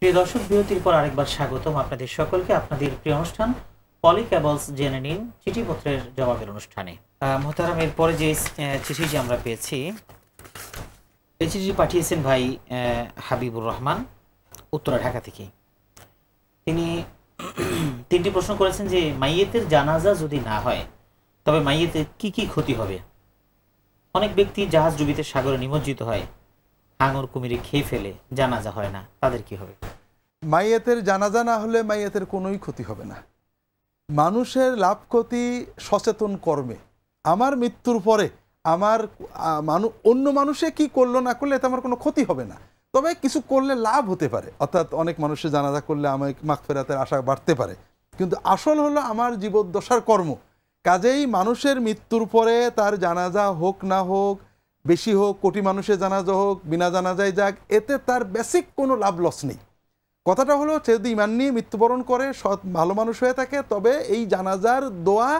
প্রিয় দর্শক বিরতির পর আরেকবার স্বাগতম আপনাদের সকলকে আপনাদের প্রিয় অনুষ্ঠান পলিক্যাবলস জেনে নিন চিঠিপত্রের জবাবের অনুষ্ঠানে মোহতারাম এরপরে যে চিঠিটি আমরা পেয়েছি এই চিঠিটি পাঠিয়েছেন ভাই হাবিবুর রহমান উত্তরা ঢাকা থেকে তিনি তিনটি প্রশ্ন করেছেন যে মাইয়েতের জানাজা যদি না হয় তবে মাইয়েতের কি কি ক্ষতি হবে অনেক ব্যক্তি জাহাজ ডুবিতে সাগরে নিমজ্জিত হয় আঙুর কুমিরে খেয়ে ফেলে জানাজা হয় না তাদের কি হবে মাইয়েতের জানাজা না হলে মাইয়েতের কোনোই ক্ষতি হবে না মানুষের লাভ ক্ষতি সচেতন কর্মে আমার মৃত্যুর পরে আমার মানুষ অন্য মানুষে কি করলো না করলে এতে আমার কোনো ক্ষতি হবে না তবে কিছু করলে লাভ হতে পারে অর্থাৎ অনেক মানুষের জানাজা করলে আমার মাখ ফেরাতের আশা বাড়তে পারে কিন্তু আসল হলো আমার জীবদ্দশার কর্ম কাজেই মানুষের মৃত্যুর পরে তার জানাজা হোক না হোক বেশি হোক কোটি মানুষে জানাজা হোক বিনা যায় যাক এতে তার বেসিক কোনো লাভ লস নেই কথাটা হলো সে যদি ইমান নিয়ে মৃত্যুবরণ করে সৎ ভালো মানুষ হয়ে থাকে তবে এই জানাজার দোয়া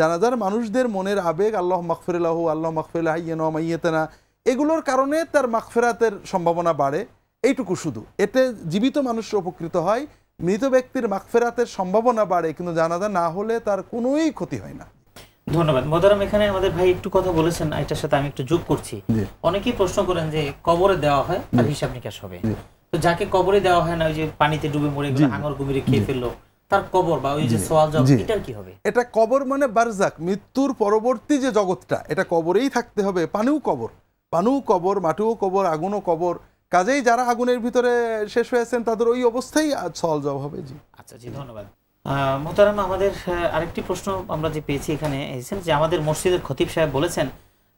জানাজার মানুষদের মনের আবেগ আল্লাহ মাকফিরাহু আল্লাহ মকফিরাহ ইয়েনা এগুলোর কারণে তার মাকফেরাতের সম্ভাবনা বাড়ে এইটুকু শুধু এতে জীবিত মানুষ উপকৃত হয় মৃত ব্যক্তির মাকফেরাতের সম্ভাবনা বাড়ে কিন্তু জানাজা না হলে তার কোনোই ক্ষতি হয় না ধন্যবাদ মদারাম এখানে আমাদের ভাই একটু কথা বলেছেন এটার সাথে আমি একটু যোগ করছি অনেকেই প্রশ্ন করেন যে কবরে দেওয়া হয় আর হিসাব নিকাশ হবে তো যাকে কবরে দেওয়া হয় না ওই যে পানিতে ডুবে মরে গেল হাঙর কুমিরে খেয়ে ফেললো তার কবর বা ওই যে সোয়াল জগৎ এটার কি হবে এটা কবর মানে বারজাক মৃত্যুর পরবর্তী যে জগৎটা এটা কবরেই থাকতে হবে পানিও কবর পানু কবর মাটিও কবর আগুনও কবর কাজেই যারা আগুনের ভিতরে শেষ হয়েছেন তাদের ওই অবস্থায় জব হবে জি আচ্ছা জি ধন্যবাদ মোতারাম আমাদের আরেকটি প্রশ্ন আমরা যে পেয়েছি এখানে এসেছেন যে আমাদের মসজিদের খতিব সাহেব বলেছেন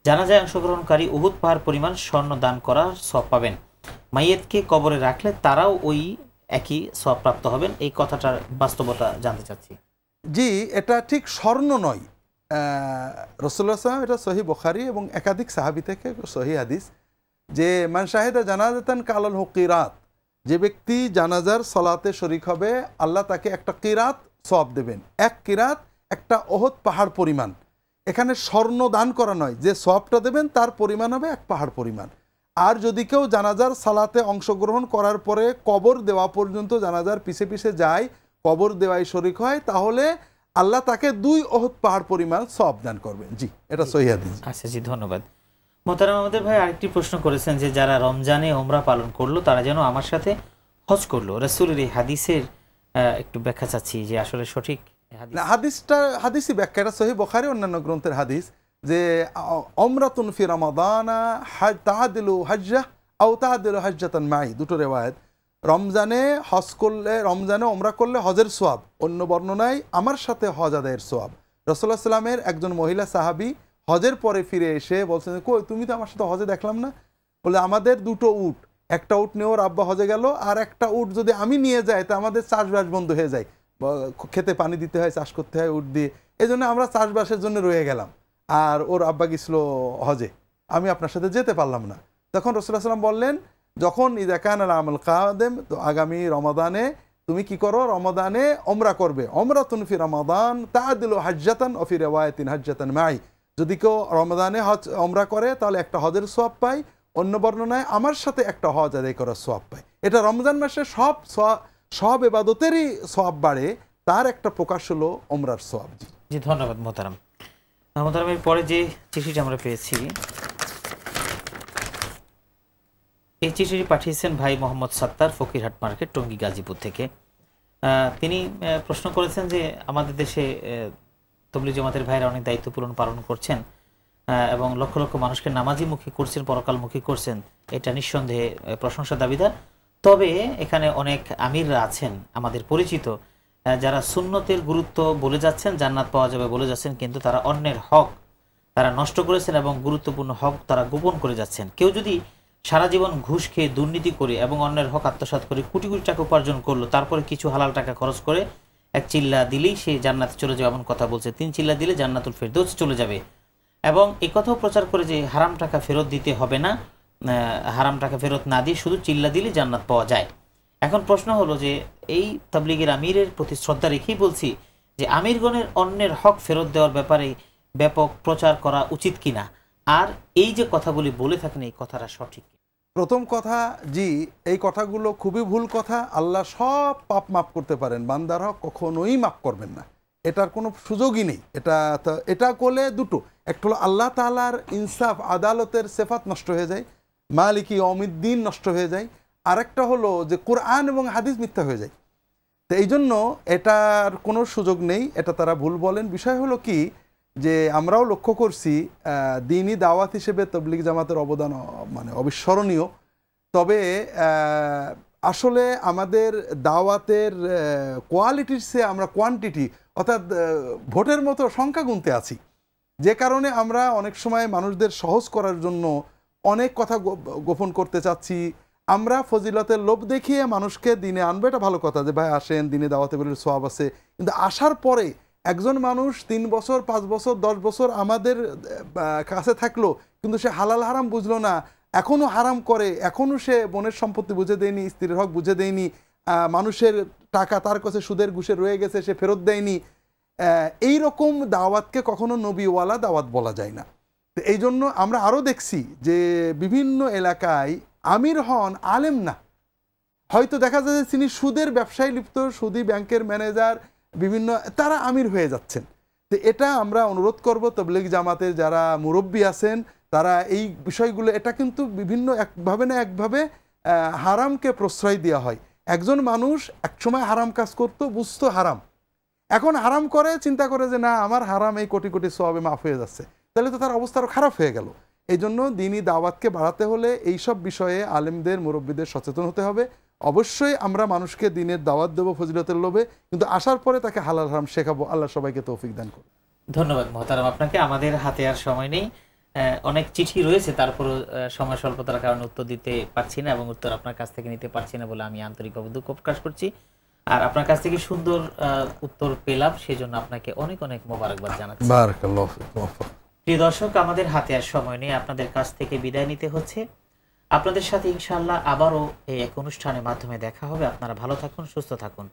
জানাজায় অংশগ্রহণকারী উহুদ পাহাড় পরিমাণ স্বর্ণ দান করার সব পাবেন মাইয়েতকে কবরে রাখলে তারাও ওই একই সব প্রাপ্ত হবেন এই কথাটার বাস্তবতা জানতে চাচ্ছি জি এটা ঠিক স্বর্ণ নয় রসুল্লাহ সাহেব এটা সহি বখারি এবং একাধিক সাহাবি থেকে সহি হাদিস যে মান শাহেদা জানাজাতান কালাল হকিরাত যে ব্যক্তি জানাজার সলাতে শরিক হবে আল্লাহ তাকে একটা কিরাত সব দেবেন এক কিরাত একটা অহত পাহাড় পরিমাণ এখানে স্বর্ণ দান করা নয় যে সবটা দেবেন তার পরিমাণ হবে এক পাহাড় পরিমাণ আর যদি কেউ জানাজার সালাতে অংশগ্রহণ করার পরে কবর দেওয়া পর্যন্ত জানাজার পিছে পিছে যায় কবর দেওয়াই শরিক হয় তাহলে আল্লাহ তাকে দুই অহত পাহাড় পরিমাণ সব দান করবেন জি এটা দিন আচ্ছা জি ধন্যবাদ মোতারাম আমাদের ভাই আরেকটি প্রশ্ন করেছেন যে যারা রমজানে ওমরা পালন করলো তারা যেন আমার সাথে হজ করলো রসুলের এই হাদিসের একটু ব্যাখ্যা চাচ্ছি যে আসলে সঠিক হাদিসটা হাদিসই ব্যাখ্যাটা সহি বখারি অন্যান্য গ্রন্থের হাদিস যে অমরাতুন ফি রমাদানা হাজ তাহাদিলু হাজ্জা আও তাহাদিলু হাজ্জাতান মাই দুটো রেওয়ায়ত রমজানে হজ করলে রমজানে ওমরা করলে হজের সোয়াব অন্য বর্ণনায় আমার সাথে হজ আদায়ের সোয়াব রসুল্লাহ সাল্লামের একজন মহিলা সাহাবি হজের পরে ফিরে এসে বলছেন কই তুমি তো আমার সাথে হজে দেখলাম না বলে আমাদের দুটো উট একটা উট নিয়ে ওর আব্বা হজে গেল আর একটা উট যদি আমি নিয়ে যাই তা আমাদের চাষবাস বন্ধ হয়ে যায় খেতে পানি দিতে হয় চাষ করতে হয় উট দিয়ে এই জন্য আমরা চাষবাসের জন্য রয়ে গেলাম আর ওর আব্বা গেছিল হজে আমি আপনার সাথে যেতে পারলাম না তখন রসুল্লাহ সাল্লাম বললেন যখন ইদাকান আল আমল কাদেম তো আগামী রমাদানে তুমি কি করো রমাদানে অমরা করবে অমরা তুনফি রমাদান তা দিল হাজ্জাতান অফি রেওয়ায়তিন হাজ্জাতান মাই যদি কেউ রমাদানে হজ অমরা করে তাহলে একটা হজের সোয়াব পায় অন্য বর্ণনায় আমার সাথে একটা হজ আদায় করার সোয়াব পায় এটা রমজান মাসে সব সব এবাদতেরই সোয়াব বাড়ে তার একটা প্রকাশ হলো অমরার সোয়াব জি জি ধন্যবাদ মোতারাম মোতারামের পরে যে চিঠিটা আমরা পেয়েছি এই চিঠিটি পাঠিয়েছেন ভাই মোহাম্মদ সাত্তার ফকিরহাট মার্কেট টঙ্গী গাজীপুর থেকে তিনি প্রশ্ন করেছেন যে আমাদের দেশে তবলি জমাতের ভাইরা অনেক দায়িত্ব পূরণ পালন করছেন এবং লক্ষ লক্ষ মানুষকে নামাজি মুখী করছেন পরকালমুখী করছেন এটা নিঃসন্দেহে প্রশংসা দাবিদার তবে এখানে অনেক আমিররা আছেন আমাদের পরিচিত যারা সুন্নতের গুরুত্ব বলে যাচ্ছেন জান্নাত পাওয়া যাবে বলে যাচ্ছেন কিন্তু তারা অন্যের হক তারা নষ্ট করেছেন এবং গুরুত্বপূর্ণ হক তারা গোপন করে যাচ্ছেন কেউ যদি সারা জীবন ঘুষ খেয়ে দুর্নীতি করে এবং অন্যের হক আত্মসাত করে কোটি কোটি টাকা উপার্জন করলো তারপরে কিছু হালাল টাকা খরচ করে এক চিল্লা দিলেই সে জান্নাতে চলে যাবে এমন কথা বলছে তিন চিল্লা দিলে জান্নাতুল ফেরদৌস চলে যাবে এবং এ কথাও প্রচার করে যে হারাম টাকা ফেরত দিতে হবে না হারাম টাকা ফেরত না দিয়ে শুধু চিল্লা দিলে জান্নাত পাওয়া যায় এখন প্রশ্ন হলো যে এই তাবলিগের আমিরের প্রতি শ্রদ্ধা রেখেই বলছি যে আমিরগণের অন্যের হক ফেরত দেওয়ার ব্যাপারে ব্যাপক প্রচার করা উচিত কিনা আর এই যে কথাগুলি বলে থাকেন এই কথাটা সঠিক প্রথম কথা জি এই কথাগুলো খুবই ভুল কথা আল্লাহ সব পাপ মাপ করতে পারেন বান্দার হক কখনোই মাপ করবেন না এটার কোনো সুযোগই নেই এটা এটা করলে দুটো একটা হলো আল্লাহ তালার ইনসাফ আদালতের সেফাত নষ্ট হয়ে যায় মালিকি অমিদ্দিন নষ্ট হয়ে যায় আরেকটা হলো যে কোরআন এবং হাদিস মিথ্যা হয়ে যায় তো এই জন্য এটার কোনো সুযোগ নেই এটা তারা ভুল বলেন বিষয় হলো কি যে আমরাও লক্ষ্য করছি দিনই দাওয়াত হিসেবে তবলিগ জামাতের অবদান মানে অবিস্মরণীয় তবে আসলে আমাদের দাওয়াতের কোয়ালিটির সে আমরা কোয়ান্টিটি অর্থাৎ ভোটের মতো সংখ্যা গুনতে আছি যে কারণে আমরা অনেক সময় মানুষদের সহজ করার জন্য অনেক কথা গোপন করতে চাচ্ছি আমরা ফজিলতের লোভ দেখিয়ে মানুষকে দিনে আনবে এটা ভালো কথা যে ভাই আসেন দিনে দাওয়াতে বলে সব আছে কিন্তু আসার পরে একজন মানুষ তিন বছর পাঁচ বছর দশ বছর আমাদের কাছে থাকলো কিন্তু সে হালাল হারাম বুঝলো না এখনও হারাম করে এখনও সে বোনের সম্পত্তি বুঝে দেয়নি স্ত্রীর হক বুঝে দেয়নি মানুষের টাকা তার কাছে সুদের ঘুষে রয়ে গেছে সে ফেরত দেয়নি এই রকম দাওয়াতকে কখনো নবীওয়ালা দাওয়াত বলা যায় না তো এই জন্য আমরা আরও দেখছি যে বিভিন্ন এলাকায় আমির হন আলেম না হয়তো দেখা যায় যে তিনি সুদের ব্যবসায় লিপ্ত সুদী ব্যাংকের ম্যানেজার বিভিন্ন তারা আমির হয়ে যাচ্ছেন তো এটা আমরা অনুরোধ করব তবলিগ জামাতের যারা মুরব্বী আছেন তারা এই বিষয়গুলো এটা কিন্তু বিভিন্ন একভাবে না একভাবে হারামকে প্রশ্রয় দেওয়া হয় একজন মানুষ একসময় হারাম কাজ করতো বুঝতো হারাম এখন হারাম করে চিন্তা করে যে না আমার হারাম এই কোটি কোটি সবে মাফ হয়ে যাচ্ছে তাহলে তো তার অবস্থা আরও খারাপ হয়ে গেল এই জন্য দিনই দাওয়াতকে বাড়াতে হলে এইসব বিষয়ে আলেমদের মুরব্বীদের সচেতন হতে হবে অবশ্যই আমরা মানুষকে দিনের দাওয়াত দেবো ফজিলতের লোভে কিন্তু আসার পরে তাকে হালাল হারাম শেখাবো আল্লাহ সবাইকে তৌফিক দান করবো ধন্যবাদ মহতারাম আপনাকে আমাদের হাতে আর সময় নেই অনেক চিঠি রয়েছে তারপরও সময় স্বল্পতার কারণে উত্তর দিতে পারছি না এবং উত্তর আপনার কাছ থেকে নিতে পারছি না বলে আমি আন্তরিকভাবে দুঃখ প্রকাশ করছি আর আপনার কাছ থেকে সুন্দর উত্তর পেলাম সেজন্য আপনাকে অনেক অনেক মোবারকবাদ জানাচ্ছি প্রিয় দর্শক আমাদের হাতে আর সময় নেই আপনাদের কাছ থেকে বিদায় নিতে হচ্ছে আপনাদের সাথে ইনশাল্লাহ আবারও এই এক অনুষ্ঠানের মাধ্যমে দেখা হবে আপনারা ভালো থাকুন সুস্থ থাকুন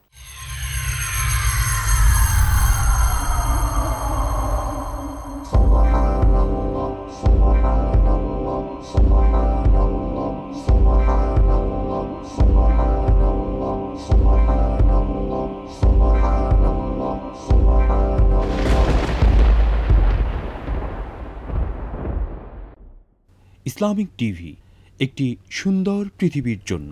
ইসলামিক টিভি একটি সুন্দর পৃথিবীর জন্য